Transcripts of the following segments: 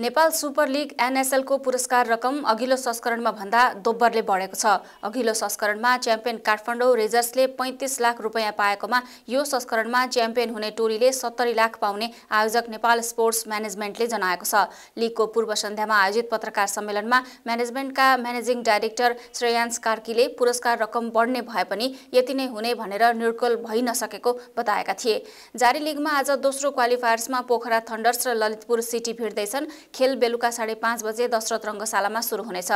Nepal super league एनएसएलको पुरस्कार रकम अघिल्लो संस्करणमा भन्दा दोब्बरले बढेको छ अघिल्लो संस्करणमा च्याम्पियन काठमाडौँ रेजर्सले पैँतिस लाख रुपियाँ पाएकोमा यो संस्करणमा च्याम्पियन हुने टोलीले सत्तरी लाख पाउने आयोजक नेपाल स्पोर्ट्स म्यानेजमेन्टले जनाएको छ लिगको पूर्व सन्ध्यामा आयोजित पत्रकार सम्मेलनमा म्यानेजमेन्टका म्यानेजिङ डाइरेक्टर श्रेयांश कार्कीले पुरस्कार रकम बढ्ने भए पनि यति नै हुने भनेर निर्कुल भइ नसकेको बताएका थिए जारी लिगमा आज दोस्रो क्वालिफायर्समा पोखरा थन्डर्स र ललितपुर सिटी भिड्दैछन् खेल बेलुका साढे पाँच बजे दशरथ रङ्गशालामा सुरु हुनेछ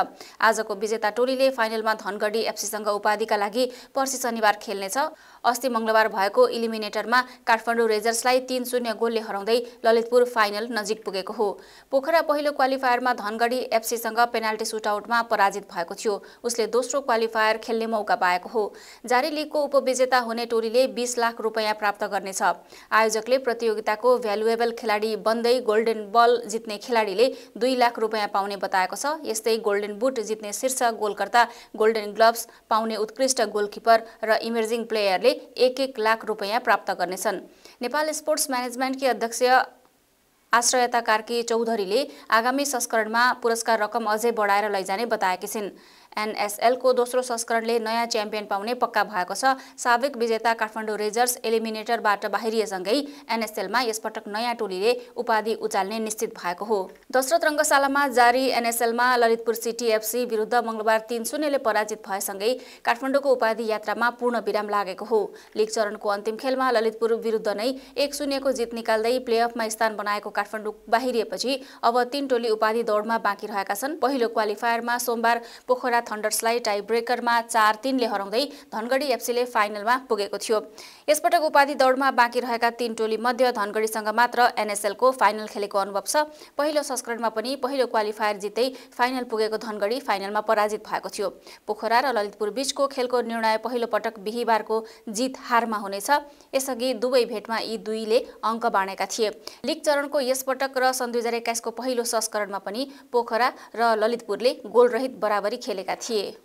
आजको विजेता टोलीले फाइनलमा धनगढी एफसीसँग उपाधिका लागि पर्सि शनिबार खेल्नेछ अस्ति मङ्गलबार भएको इलिमिनेटरमा काठमाडौँ रेजर्सलाई तीन शून्य गोलले हराउँदै ललितपुर फाइनल नजिक पुगेको हो पोखरा पहिलो क्वालिफायरमा धनगढी एफसीसँग पेनाल्टी सुटआउटमा पराजित भएको थियो उसले दोस्रो क्वालिफायर खेल्ने मौका पाएको हो जारी लिगको उपविजेता हुने टोलीले बिस लाख रुपियाँ प्राप्त गर्नेछ आयोजकले प्रतियोगिताको भ्यालुएबल खेलाडी बन्दै गोल्डेन बल जित्ने खेलाडीले दुई लाख रुपियाँ पाउने बताएको छ यस्तै गोल्डेन बुट जित्ने शीर्ष गोलकर्ता गोल्डेन ग्लभ्स पाउने उत्कृष्ट गोलकिपर र इमर्जिङ प्लेयरले एक एक लाख रुपियाँ प्राप्त गर्नेछन् नेपाल स्पोर्ट्स म्यानेजमेन्टकी अध्यक्ष आश्रयता कार्की चौधरीले आगामी संस्करणमा पुरस्कार रकम अझै बढाएर लैजाने बताएकी छिन् एनएसएलको दोस्रो संस्करणले नयाँ च्याम्पियन पाउने पक्का भएको छ साविक विजेता काठमाडौँ रेजर्स एलिमिनेटरबाट बाहिरिएसँगै एनएसएलमा यसपटक नयाँ टोलीले उपाधि उचाल्ने निश्चित भएको हो दोस्रो रङ्गशालामा जारी एनएसएलमा ललितपुर सिटी एफसी विरुद्ध मङ्गलबार तीन शून्यले पराजित भएसँगै काठमाडौँको उपाधि यात्रामा पूर्ण विराम लागेको हो लिग चरणको अन्तिम खेलमा ललितपुर विरुद्ध नै एक शून्यको जित निकाल्दै प्लेअफमा स्थान बनाएको काठमाडौँ बाहिरिएपछि अब तीन टोली उपाधि दौडमा बाँकी रहेका छन् पहिलो क्वालिफायरमा सोमबार पोखरा थन्डर्सलाई टाई ब्रेकरमा चार तिनले हराउँदै धनगढी एफसीले फाइनलमा पुगेको थियो यसपटक उपाधि दौडमा बाँकी रहेका तीन टोली मध्ये धनगढीसँग मात्र एनएसएलको फाइनल खेलेको अनुभव छ पहिलो संस्करणमा पनि पहिलो क्वालिफायर जित्दै फाइनल पुगेको धनगढी फाइनलमा पराजित भएको थियो पोखरा र ललितपुर बीचको खेलको निर्णय पहिलो पटक बिहिबारको जित हारमा हुनेछ यसअघि दुवै भेटमा यी दुईले अङ्क बाँडेका थिए लिग चरणको यसपटक र सन् दुई हजार एक्काइसको पहिलो संस्करणमा पनि पोखरा र ललितपुरले गोलरहित बराबरी खेलेका 铁。